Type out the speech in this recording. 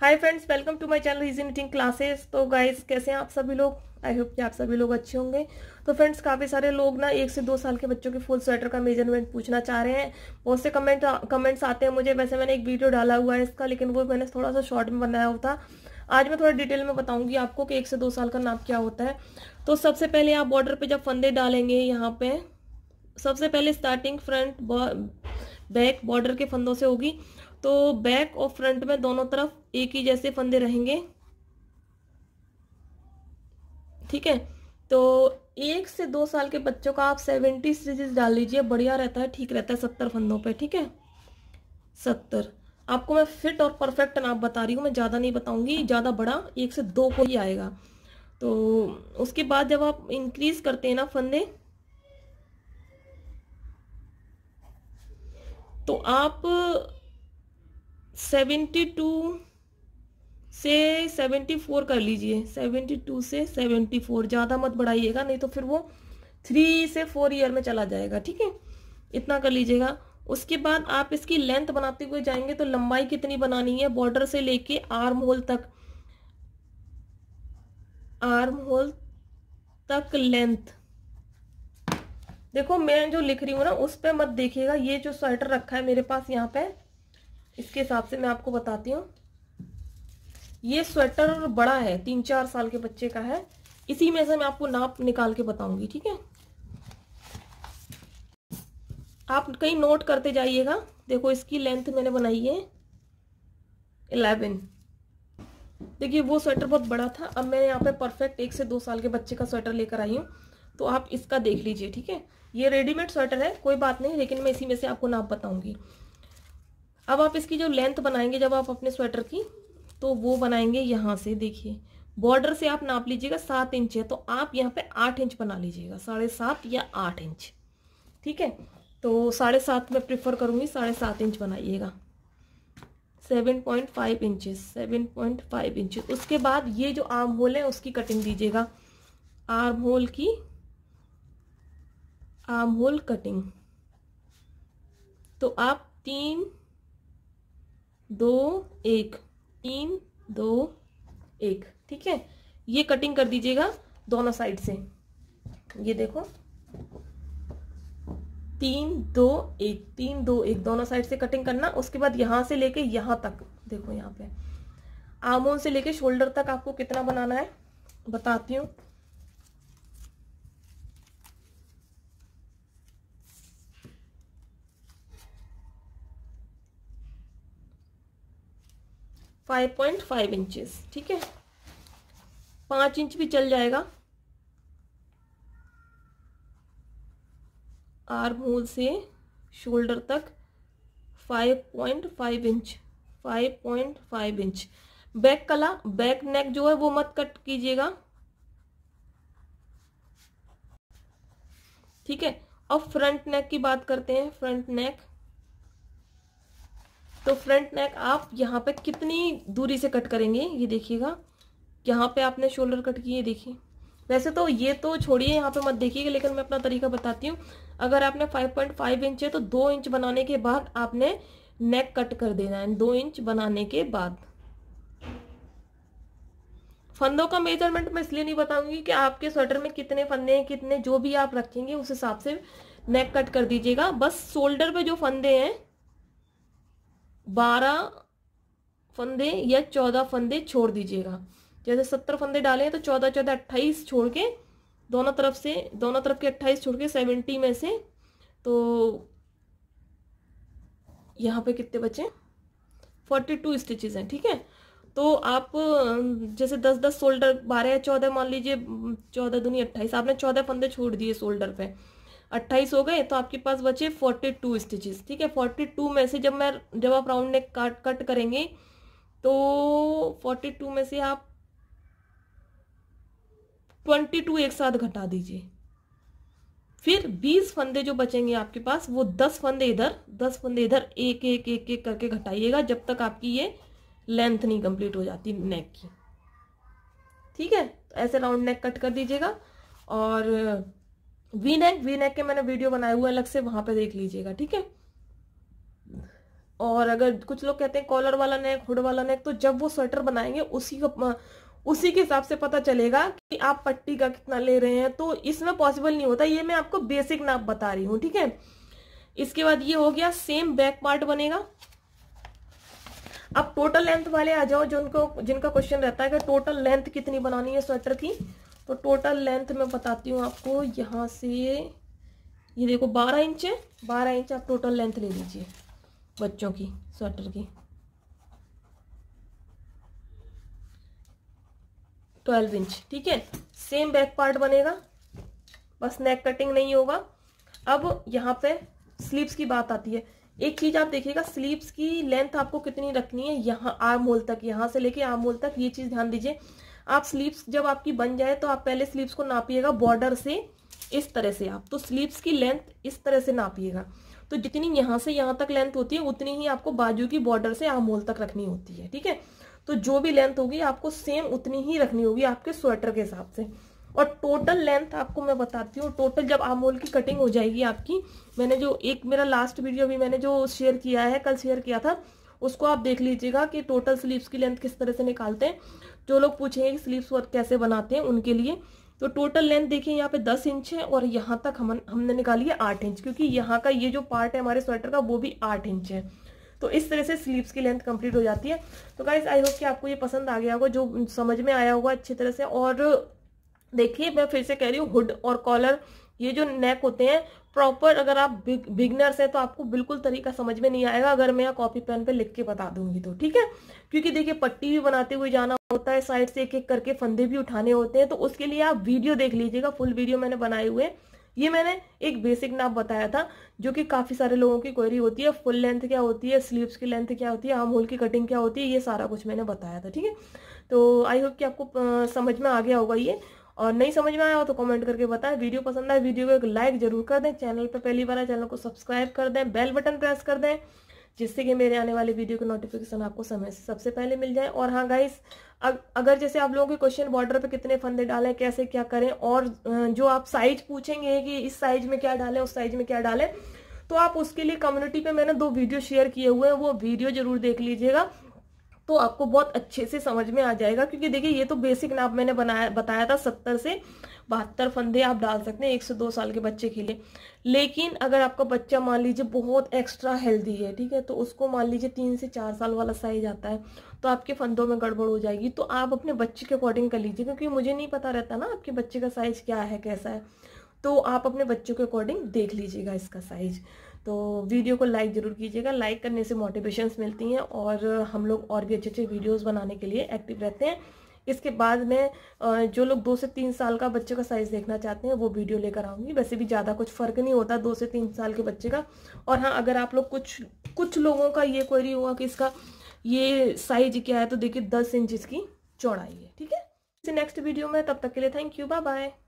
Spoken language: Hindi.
hi friends welcome to my channel easy knitting classes तो गाइस कैसे हैं आप सभी लोग आई होप कि आप सभी लोग अच्छे होंगे तो फ्रेंड्स काफ़ी सारे लोग ना एक से दो साल के बच्चों के फुल स्वेटर का मेजरमेंट पूछना चाह रहे हैं बहुत से कमेंट कमेंट्स आते हैं मुझे वैसे मैंने एक वीडियो डाला हुआ है इसका लेकिन वो मैंने थोड़ा सा शॉर्ट में बनाया हुआ था आज मैं थोड़ा डिटेल में बताऊँगी आपको कि एक से दो साल का नाप क्या होता है तो सबसे पहले आप बॉर्डर पर जब फंदे डालेंगे यहाँ पे सबसे पहले स्टार्टिंग फ्रंट बैक बॉर्डर के फंदों से होगी तो बैक और फ्रंट में दोनों तरफ एक ही जैसे फंदे रहेंगे ठीक है तो एक से दो साल के बच्चों का आप सेवेंटी स्टिचेस डाल लीजिए बढ़िया रहता है ठीक रहता है सत्तर फंदों पे ठीक है सत्तर आपको मैं फिट और परफेक्ट नाप बता रही हूँ मैं ज़्यादा नहीं बताऊँगी ज़्यादा बड़ा एक से दो को ही आएगा तो उसके बाद जब आप इंक्रीज करते हैं ना फंदे तो आप सेवेंटी टू से सेवेंटी फोर कर लीजिए सेवेंटी टू से सेवेंटी फोर ज़्यादा मत बढ़ाइएगा नहीं तो फिर वो थ्री से फोर ईयर में चला जाएगा ठीक है इतना कर लीजिएगा उसके बाद आप इसकी लेंथ बनाते हुए जाएंगे तो लंबाई कितनी बनानी है बॉर्डर से लेके आर्म होल तक आर्म होल तक लेंथ देखो मैं जो लिख रही हूँ ना उस पर मत देखिएगा ये जो स्वेटर रखा है मेरे पास यहाँ पे इसके हिसाब से मैं आपको बताती हूँ ये स्वेटर बड़ा है तीन चार साल के बच्चे का है इसी में से मैं आपको नाप निकाल के बताऊंगी ठीक है आप कहीं नोट करते जाइएगा देखो इसकी लेंथ मैंने बनाई है इलेवन देखिए वो स्वेटर बहुत बड़ा था अब मैं यहाँ पे परफेक्ट एक से दो साल के बच्चे का स्वेटर लेकर आई हूँ तो आप इसका देख लीजिए ठीक है ये रेडीमेड स्वेटर है कोई बात नहीं लेकिन मैं इसी में से आपको नाप बताऊंगी अब आप इसकी जो लेंथ बनाएंगे जब आप अपने स्वेटर की तो वो बनाएंगे यहाँ से देखिए बॉर्डर से आप नाप लीजिएगा सात इंच है तो आप यहाँ पे आठ इंच बना लीजिएगा साढ़े सात या आठ इंच ठीक है तो साढ़े सात में प्रिफर करूँगी साढ़े सात इंच बनाइएगा seven point five inches seven point five inch उसके बाद ये जो आर्म होल है उसकी कटिंग दीजिएगा आर्म होल की आर्म होल कटिंग तो आप तीन दो एक तीन दो एक ठीक है ये कटिंग कर दीजिएगा दोनों साइड से ये देखो तीन दो एक तीन दो एक दोनों साइड से कटिंग करना उसके बाद यहां से लेके यहां तक देखो यहां पे आमोन से लेके शोल्डर तक आपको कितना बनाना है बताती हूँ फाइव पॉइंट फाइव इंचज ठीक है पाँच इंच भी चल जाएगा आर मूल से शोल्डर तक five point five inch five point five inch back collar back neck जो है वो मत कट कीजिएगा ठीक है अब फ्रंट नेक की बात करते हैं फ्रंट नेक तो फ्रंट नेक आप यहाँ पे कितनी दूरी से कट करेंगे ये देखिएगा यहाँ पे आपने शोल्डर कट किए देखिए वैसे तो ये तो छोड़िए यहाँ पे मत देखिएगा लेकिन मैं अपना तरीका बताती हूँ अगर आपने 5.5 इंच है तो दो इंच बनाने के बाद आपने नेक कट कर देना है दो इंच बनाने के बाद फंदों का मेजरमेंट मैं इसलिए नहीं बताऊंगी कि आपके स्वेटर में कितने फंदे हैं कितने जो भी आप रखेंगे उस हिसाब से नेक कट कर दीजिएगा बस शोल्डर पे जो फंदे हैं बारह फंदे या चौदह फंदे छोड़ दीजिएगा जैसे सत्तर फंदे डाले हैं तो चौदह चौदह अट्ठाईस छोड़ के दोनों तरफ से दोनों तरफ के अट्ठाईस छोड़ के सेवेंटी में से तो यहाँ पे कितने बचे फोर्टी टू स्टिचेज हैं ठीक है तो आप जैसे दस दस शोल्डर बारह या चौदह मान लीजिए चौदह दुनिया अट्ठाईस आपने चौदह फंदे छोड़ दिए शोल्डर पे अट्ठाईस हो गए तो आपके पास बचे फोर्टी टू स्टिचेस ठीक है फोर्टी टू में से जब मैं जब आप राउंड नेक काट कट करेंगे तो फोर्टी टू में से आप ट्वेंटी टू एक साथ घटा दीजिए फिर बीस फंदे जो बचेंगे आपके पास वो दस फंदे इधर दस फंदे इधर एक एक एक एक करके घटाइएगा जब तक आपकी ये लेंथ नहीं कंप्लीट हो जाती नेक की ठीक है तो ऐसे राउंड नेक कट कर दीजिएगा और वी नेक वी नेक के मैंने वीडियो बनाए हुए अलग से वहां पे देख लीजिएगा ठीक है और अगर कुछ लोग कहते हैं कॉलर वाला नेक हुड वाला नेक तो जब वो स्वेटर बनाएंगे उसी को उसी के हिसाब से पता चलेगा कि आप पट्टी का कितना ले रहे हैं तो इसमें पॉसिबल नहीं होता ये मैं आपको बेसिक नाप बता रही हूँ ठीक है इसके बाद ये हो गया सेम बैक पार्ट बनेगा अब टोटल लेंथ वाले आ जाओ जिनको जिनका क्वेश्चन रहता है कि टोटल लेंथ कितनी बनानी है स्वेटर की तो टोटल लेंथ मैं बताती हूँ आपको यहाँ से ये देखो बारह इंच है बारह इंच आप टोटल लेंथ ले लीजिए बच्चों की स्वेटर की ट्वेल्व इंच ठीक है सेम बैक पार्ट बनेगा बस नेक कटिंग नहीं होगा अब यहाँ पे स्लीव्स की बात आती है एक चीज आप देखिएगा स्लीव्स की लेंथ आपको कितनी रखनी है यहाँ आर्म होल तक यहाँ से लेके आर्म होल तक ये चीज ध्यान दीजिए आप स्लीव्स जब आपकी बन जाए तो आप पहले स्लीव्स को नापिएगा बॉर्डर से इस तरह से आप तो स्लीव्स की लेंथ इस तरह से नापिएगा तो जितनी यहाँ से यहाँ तक लेंथ होती है उतनी ही आपको बाजू की बॉर्डर से आमोल तक रखनी होती है ठीक है तो जो भी लेंथ होगी आपको सेम उतनी ही रखनी होगी आपके स्वेटर के हिसाब से और टोटल लेंथ आपको मैं बताती हूँ टोटल जब आमोल की कटिंग हो जाएगी आपकी मैंने जो एक मेरा लास्ट वीडियो भी मैंने जो शेयर किया है कल शेयर किया था उसको आप देख लीजिएगा कि टोटल स्लीव्स की लेंथ किस तरह से निकालते हैं जो लोग पूछे कि स्लीव्स वर्क कैसे बनाते हैं उनके लिए तो टोटल लेंथ देखिए यहाँ पे दस इंच है और यहाँ तक हम हमने निकाली है आठ इंच क्योंकि यहाँ का ये जो पार्ट है हमारे स्वेटर का वो भी आठ इंच है तो इस तरह से स्लीव्स की लेंथ कंप्लीट हो जाती है तो गाइज आई होप कि आपको ये पसंद आ गया होगा जो समझ में आया होगा अच्छी तरह से और देखिए मैं फिर से कह रही हूँ हुड और कॉलर ये जो नेक होते हैं प्रॉपर अगर आप बिगनर्स हैं तो आपको बिल्कुल तरीका समझ में नहीं आएगा अगर मैं कॉपी पेन पे लिख के बता दूंगी तो ठीक है क्योंकि देखिए पट्टी भी बनाते हुए जाना होता है साइड से एक एक करके फंदे भी उठाने होते हैं तो उसके लिए आप वीडियो देख लीजिएगा फुल वीडियो मैंने बनाए हुए ये मैंने एक बेसिक नाप बताया था जो कि काफ़ी सारे लोगों की क्वेरी होती है फुल लेंथ क्या होती है स्लीव्स की लेंथ क्या होती है आम होल की कटिंग क्या होती है ये सारा कुछ मैंने बताया था ठीक है तो आई होप कि आपको समझ में आ गया होगा ये और नहीं समझ में आया हो तो कमेंट करके बताएं वीडियो पसंद आए वीडियो को एक लाइक जरूर कर दें चैनल पर पहली बार चैनल को सब्सक्राइब कर दें बेल बटन प्रेस कर दें जिससे कि मेरे आने वाले वीडियो के नोटिफिकेशन आपको समय से सबसे पहले मिल जाए और हाँ गाइस अगर जैसे आप लोगों के क्वेश्चन बॉर्डर पे कितने फंदे डालें कैसे क्या करें और जो आप साइज पूछेंगे कि इस साइज में क्या डालें उस साइज में क्या डालें तो आप उसके लिए कम्युनिटी पे मैंने दो वीडियो शेयर किए हुए हैं वो वीडियो जरूर देख लीजिएगा तो आपको बहुत अच्छे से समझ में आ जाएगा क्योंकि देखिए ये तो बेसिक नाप मैंने बनाया बताया था सत्तर से बहत्तर फंदे आप डाल सकते हैं एक से दो साल के बच्चे के लिए लेकिन अगर आपका बच्चा मान लीजिए बहुत एक्स्ट्रा हेल्दी है ठीक है तो उसको मान लीजिए तीन से चार साल वाला साइज आता है तो आपके फंदों में गड़बड़ हो जाएगी तो आप अपने बच्चे के अकॉर्डिंग कर लीजिए क्योंकि मुझे नहीं पता रहता ना आपके बच्चे का साइज क्या है कैसा है तो आप अपने बच्चों के अकॉर्डिंग देख लीजिएगा इसका साइज तो वीडियो को लाइक ज़रूर कीजिएगा लाइक करने से मोटिवेशंस मिलती हैं और हम लोग और भी अच्छे अच्छे वीडियोस बनाने के लिए एक्टिव रहते हैं इसके बाद में जो लोग दो से तीन साल का बच्चे का साइज़ देखना चाहते हैं वो वीडियो लेकर आऊँगी वैसे भी ज़्यादा कुछ फ़र्क नहीं होता दो से तीन साल के बच्चे का और हाँ अगर आप लोग कुछ कुछ लोगों का ये क्वेरी हुआ कि इसका ये साइज क्या है तो देखिए दस इंच की चौड़ाई है ठीक है नेक्स्ट वीडियो में तब तक के लिए थैंक यू बाय बाय